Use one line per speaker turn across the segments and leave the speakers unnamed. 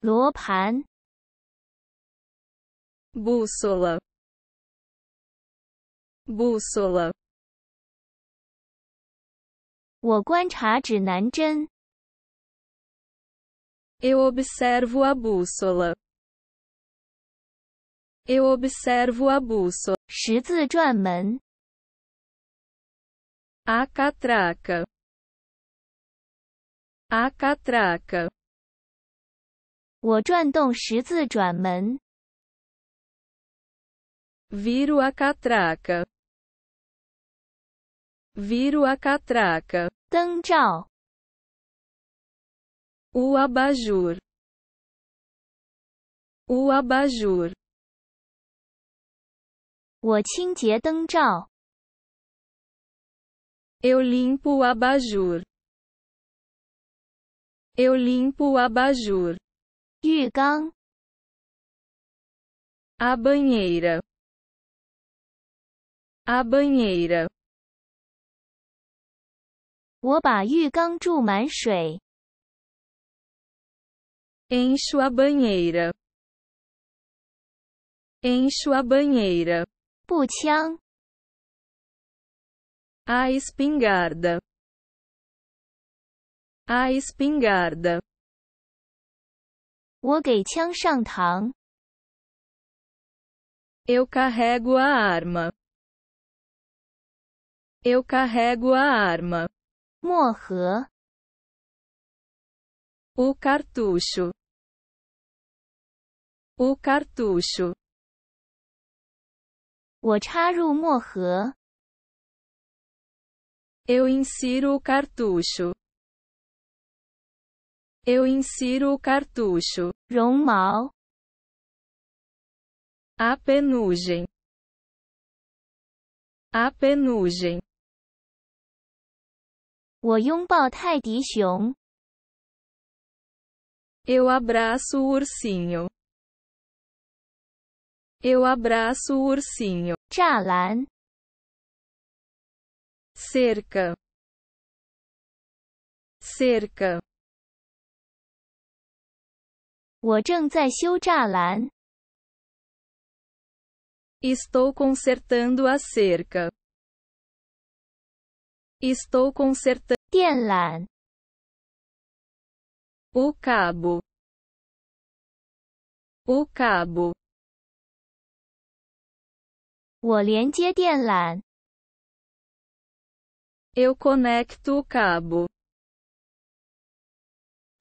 罗盘，bússola, Eu observo a bússola. Eu observo a bússola. a catraca. A catraca. 我转动十字转门。Viro a catraca. Viro a catraca. 灯罩 O abajur. O abajur. 我清洁灯罩。Eu limpo o abajur. Eu limpo o abajur. 浴缸 a banheira a banheira 我把浴缸注满水 encho a banheira encho a banheira 步枪 a espingarda a espingarda 我给枪上膛. Eu carrego a arma. Eu carrego a arma. 墨盒. O cartucho. O cartucho. 我插入墨盒. Eu insiro o cartucho. Eu insiro o cartucho. 绒毛. A penugem. A penugem. Eu abraço o ursinho. Eu abraço o ursinho. Cerca. Cerca. 我正在修栅栏。Estou consertando a cerca. Estou consertando. 电缆。O cabo. O cabo. 我连接电缆。Eu conecto o cabo.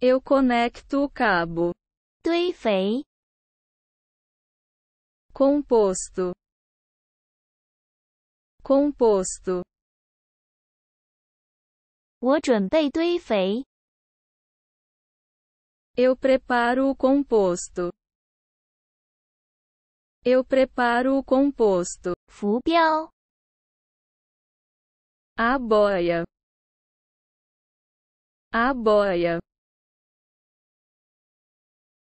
Eu conecto o cabo. 堆肥 composto composto 我准备堆肥 eu preparo o composto eu preparo o composto 浮标 a boia a boia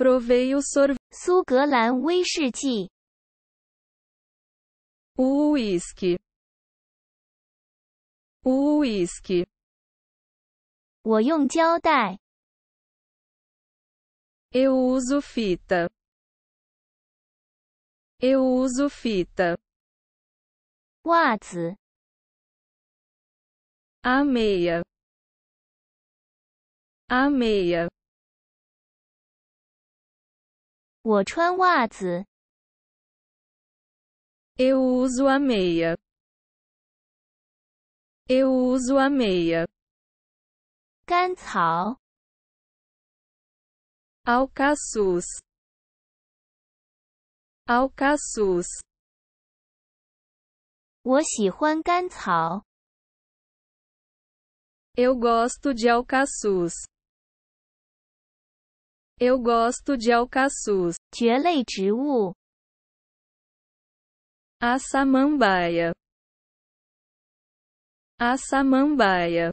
Provei o sorvete. 苏格兰威士忌。O uísque. O uísque. 我用胶带。Eu uso fita. Eu uso fita. 袜子。A meia. A meia. 我穿袜子。Eu uso a meia. Eu uso a meia. 甘草。Alcaçuz. Alcaçuz. 我喜欢甘草。Eu gosto de alcaçuz. Eu gosto de alcaçuz. A samambaia. A samambaia.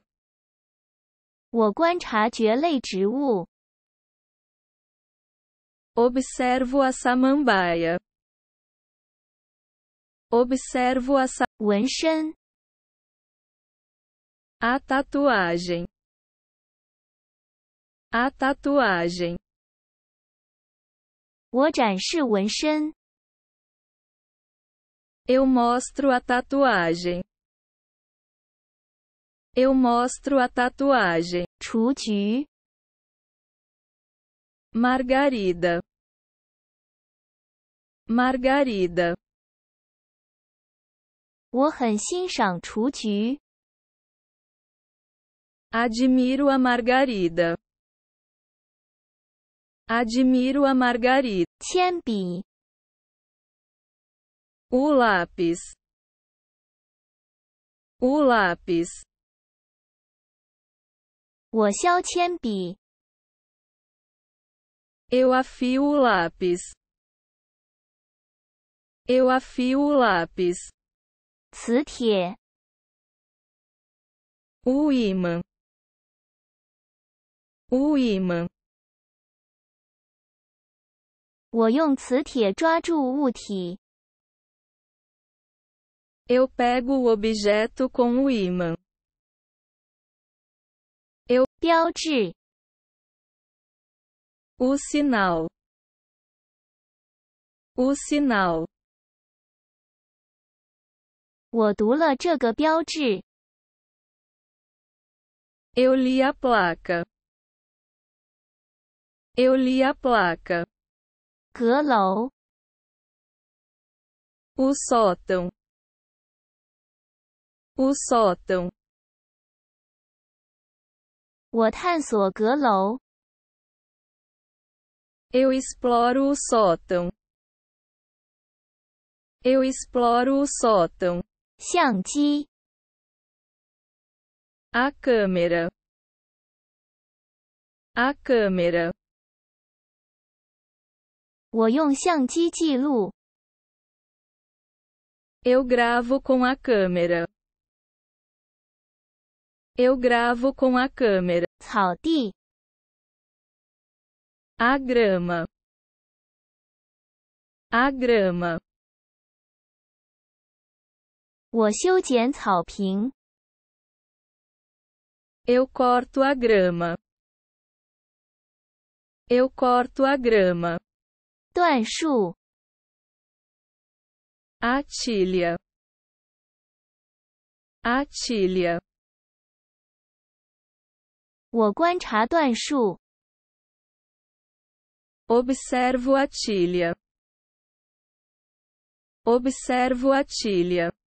observo a samambaia. Observo a sa A tatuagem. A tatuagem. Eu mostro a tatuagem. Eu mostro a tatuagem. 雏菊 Margarida. Margarida. Admiro a Margarida. Admiro a Margarida. 铅笔 O lápis. O lápis. 我削铅笔 Eu afio o lápis. Eu afio o lápis. 磁铁 O imã. O imã. 我用磁铁抓住物体。Eu pego o objeto com o ímã. Eu 标志。o sinal. o sinal. 我读了这个标志。Eu li a placa. Eu li a placa. 阁楼 o sótão o sótão 我探索阁楼 eu exploro o sótão eu exploro o sótão 相机 a câmera a câmera 我用相机记录。Eu gravo com a câmera. Eu gravo com a câmera. 草地。A grama. A grama. 我修剪草坪。Eu corto a grama. Eu corto a grama. 段数 Atilha. Atilha. 我观察段数 Observo a tilha. Observo a tilha.